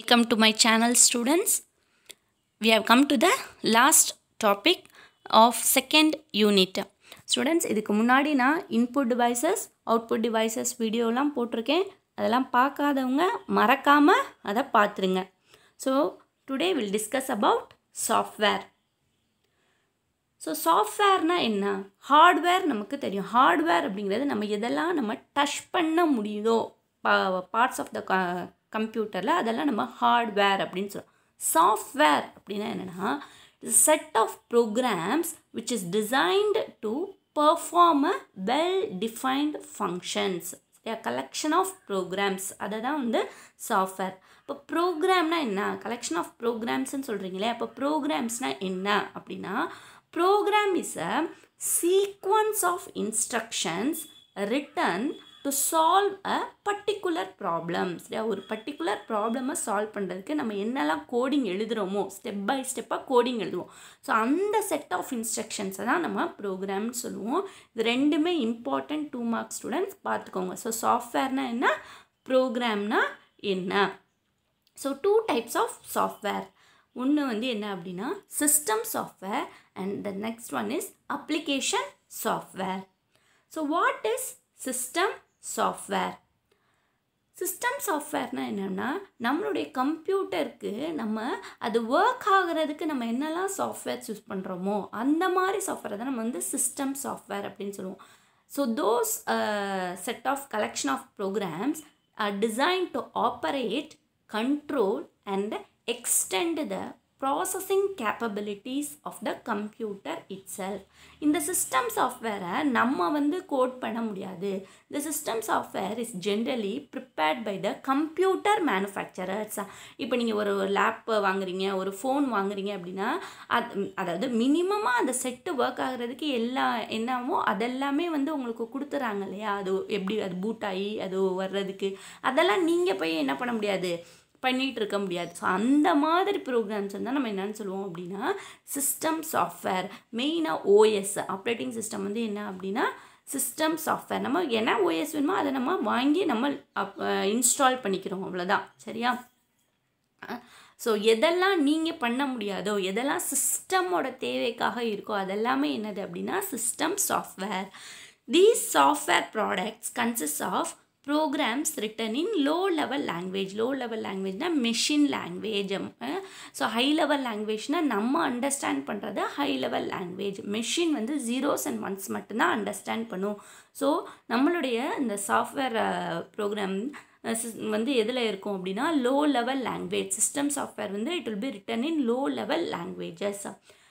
Welcome to my channel students. We have come to the last topic of second unit. Students இதுக்கு முன்னாடி நான் input devices output devices வீடியோலாம் போட்டிருக்கேன் அதெல்லாம் பார்க்காதவங்க மறக்காமல் அதை பார்த்துருங்க so today will discuss about software so சாஃப்ட்வேர்னால் என்ன ஹார்ட்வேர் நமக்கு தெரியும் ஹார்ட்வேர் அப்படிங்கிறது நம்ம எதெல்லாம் நம்ம டச் பண்ண முடியுதோ பார்ட்ஸ் ஆஃப் த கம்ப்யூட்டரில் அதெல்லாம் நம்ம ஹார்ட்வேர் அப்படின்னு சொல்லுவோம் சாஃப்ட்வேர் அப்படின்னா என்னென்னா set of programs which is designed to perform a well defined functions collection of programs அதை தான் வந்து சாஃப்ட்வேர் இப்போ ப்ரோக்ராம்னா என்ன கலெக்ஷன் ஆஃப் ப்ரோக்ராம்ஸ்ன்னு சொல்கிறீங்களே அப்போ ப்ரோக்ராம்ஸ்னால் என்ன அப்படின்னா program is a sequence of instructions written to solve a particular problem சரியா ஒரு பர்டிகுலர் ப்ராப்ளமை சால்வ் பண்ணுறதுக்கு நம்ம என்னெல்லாம் கோடிங் எழுதுகிறோமோ ஸ்டெப் பை ஸ்டெப்பாக கோடிங் எழுதுவோம் ஸோ அந்த செட் ஆஃப் இன்ஸ்ட்ரக்ஷன்ஸை தான் நம்ம ப்ரோக்ராம்னு சொல்லுவோம் இது ரெண்டுமே இம்பார்ட்டண்ட் டூ மார்க் ஸ்டூடெண்ட்ஸ் பார்த்துக்கோங்க ஸோ சாஃப்ட்வேர்னால் என்ன ப்ரோக்ராம்னா என்ன so two types of software ஒன்று வந்து என்ன அப்படின்னா system software and the next one is application software so what is system software system சாஃப்ட்வேர்னால் என்னென்னா நம்மளுடைய கம்ப்யூட்டருக்கு நம்ம அது ஒர்க் ஆகிறதுக்கு நம்ம என்னெல்லாம் சாஃப்ட்வேர் சூஸ் பண்ணுறோமோ அந்த மாதிரி சாஃப்ட்வேர் தான் நம்ம வந்து சிஸ்டம் சாஃப்ட்வேர் அப்படின்னு சொல்லுவோம் so those set of collection of programs are design to operate control and extend the processing capabilities of the computer itself இந்த system software நம்ம வந்து code பண்ண முடியாது the system software is generally prepared by the computer manufacturers இப்போ நீங்கள் ஒரு lab வாங்குறீங்க ஒரு ஃபோன் வாங்குறீங்க அப்படின்னா அது அதாவது மினிமமாக அந்த செட்டு ஒர்க் ஆகிறதுக்கு எல்லா என்னமோ அதெல்லாமே வந்து உங்களுக்கு கொடுத்துறாங்க இல்லையா அது எப்படி அது பூட்டாகி ஆகி அது வர்றதுக்கு அதெல்லாம் நீங்கள் போய் என்ன பண்ண முடியாது பண்ணிகிட்டு இருக்க முடியாது ஸோ அந்த மாதிரி ப்ரோக்ராம்ஸ் இருந்தால் நம்ம என்னென்னு சொல்லுவோம் அப்படின்னா சிஸ்டம் சாஃப்ட்வேர் மெயினாக ஓஎஸ் ஆப்ரேட்டிங் சிஸ்டம் வந்து என்ன அப்படின்னா சிஸ்டம் சாஃப்ட்வேர் நம்ம என்ன ஓஎஸ் வேணுமோ அதை நம்ம வாங்கி நம்ம இன்ஸ்டால் பண்ணிக்கிறோம் அவ்வளோதான் சரியா ஸோ எதெல்லாம் நீங்கள் பண்ண முடியாதோ எதெல்லாம் சிஸ்டமோட தேவைக்காக இருக்கோ அதெல்லாமே என்னது அப்படின்னா system software these software products consist of programs written in low level language low level language na machine so high level லாங்குவேஜ்னால் நம்ம அண்டர்ஸ்டாண்ட் பண்ணுறது ஹை லெவல் லாங்குவேஜ் மெஷின் வந்து ஜீரோஸ் அண்ட் ஒன்ஸ் மட்டும்தான் அண்டர்ஸ்டாண்ட் பண்ணும் ஸோ நம்மளுடைய இந்த software program வந்து எதில் இருக்கும் அப்படின்னா low level language system software வந்து it will be written in low level languages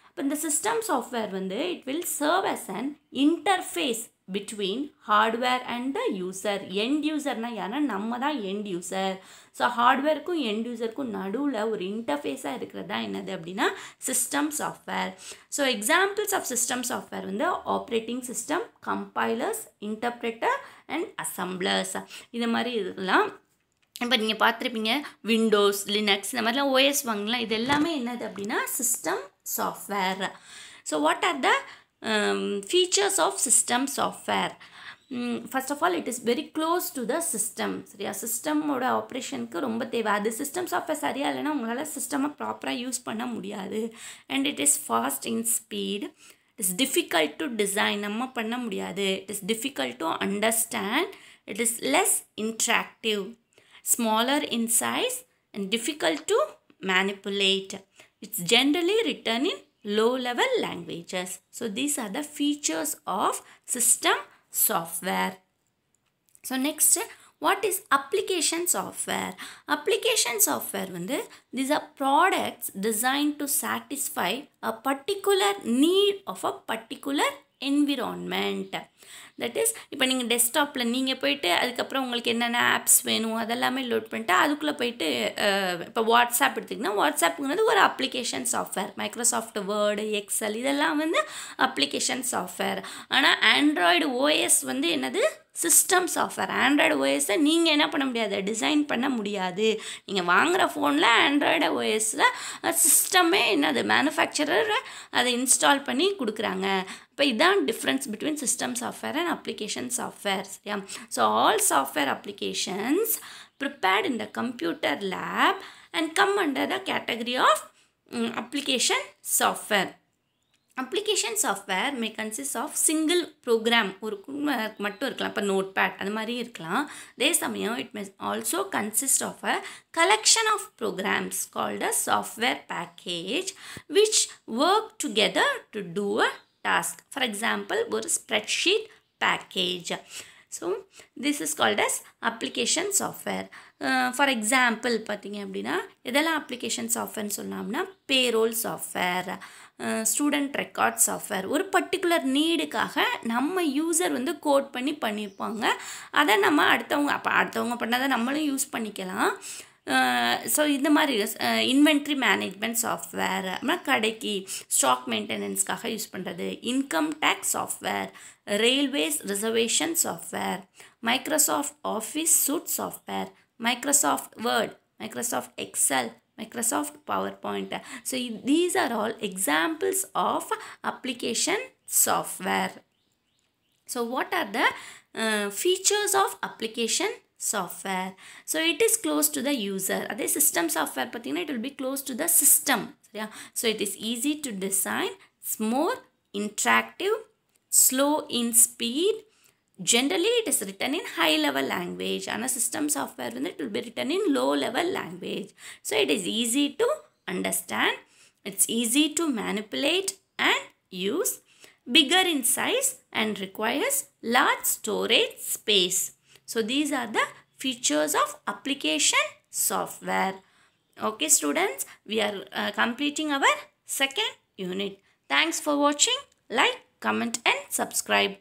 இப்போ இந்த சிஸ்டம் சாஃப்ட்வேர் வந்து it will serve as an interface between hardware and the user end யூசர்னால் யாருன்னா நம்ம தான் எண்ட் யூசர் ஸோ ஹார்ட்வேருக்கும் எண்ட் யூசருக்கும் நடுவில் ஒரு இன்டர்ஃபேஸாக இருக்கிறதா என்னது அப்படின்னா system software so examples of system software வந்து operating system compilers interpreter and assemblers இது மாதிரி இதெல்லாம் இப்போ நீங்கள் பார்த்துருப்பீங்க விண்டோஸ் லினக்ஸ் இந்த மாதிரிலாம் ஓஎஸ் வாங்கலாம் இது எல்லாமே என்னது அப்படின்னா system software so what are the Um, features of system software. Mm, first of all, it is very close to the system. Sariya, system or operation ko rumba teva. The system software sariya alena ungala system a proper use panna mudiyadu. And it is fast in speed. It is difficult to design. Amma panna mudiyadu. It is difficult to understand. It is less interactive. Smaller in size and difficult to manipulate. It's generally written in low level languages. So these are the features of system software. So next what is application software? Application software vandhu, these are products designed to satisfy a particular need of a particular environment that is இப்போ நீங்கள் டெஸ்க்டாப்பில் நீங்கள் போயிட்டு அதுக்கப்புறம் உங்களுக்கு என்னென்ன apps வேணும் அதெல்லாமே load பண்ணிட்டு அதுக்குள்ளே போயிட்டு இப்போ வாட்ஸ்அப் எடுத்துக்கிங்கன்னா வாட்ஸ்அப்புங்கிறது ஒரு application software Microsoft Word Excel இதெல்லாம் வந்து அப்ளிகேஷன் சாஃப்ட்வேர் ஆனால் ஆண்ட்ராய்டு ஓஎஸ் வந்து என்னது சிஸ்டம் சாஃப்ட்வேர் ஆண்ட்ராய்டு ஓஎஸை நீங்கள் என்ன பண்ண முடியாது டிசைன் பண்ண முடியாது நீங்கள் வாங்குகிற ஃபோனில் ஆண்ட்ராய்டு ஓஎஸில் சிஸ்டமே என்னது மேனுஃபேக்சரர் அதை இன்ஸ்டால் பண்ணி கொடுக்குறாங்க இப்போ இதான் difference between system software and application software சரியா so all software applications prepared in the computer lab and come under the category of application software application software may consist of single program ஒரு மட்டும் இருக்கலாம் இப்போ note pad அது மாதிரி இருக்கலாம் அதே சமயம் it may also consist of a collection of programs called a software package which work together to do a task for example ஒரு spreadsheet package so this is called as application software for example பார்த்தீங்க அப்படின்னா எதெல்லாம் application சாஃப்ட்வேர்னு சொன்னோம்னா payroll software student record software ஒரு particular நீடுக்காக நம்ம user வந்து கோட் பண்ணி பண்ணியிருப்பாங்க அதை நம்ம அடுத்தவங்க அப்போ அடுத்தவங்க பண்ணதை நம்மளும் யூஸ் பண்ணிக்கலாம் ஸோ இந்த மாதிரி இன்வென்ட்ரி மேனேஜ்மெண்ட் சாஃப்ட்வேர் அப்புறம் கடைக்கு ஸ்டாக் மெயின்டெனன்ஸ்க்காக யூஸ் பண்ணுறது income tax software railways reservation software Microsoft office suite software Microsoft Word Microsoft Excel Microsoft PowerPoint. So these are all examples of application software. So what are the uh, features of application software? So it is close to the user. The system software பத்தினா it will be close to the system. So it is easy to design. It's more interactive, slow in speed, Generally, it is written in high-level language and a system software, it will be written in low-level language. So, it is easy to understand. It's easy to manipulate and use. Bigger in size and requires large storage space. So, these are the features of application software. Okay, students, we are uh, completing our second unit. Thanks for watching. Like, comment and subscribe.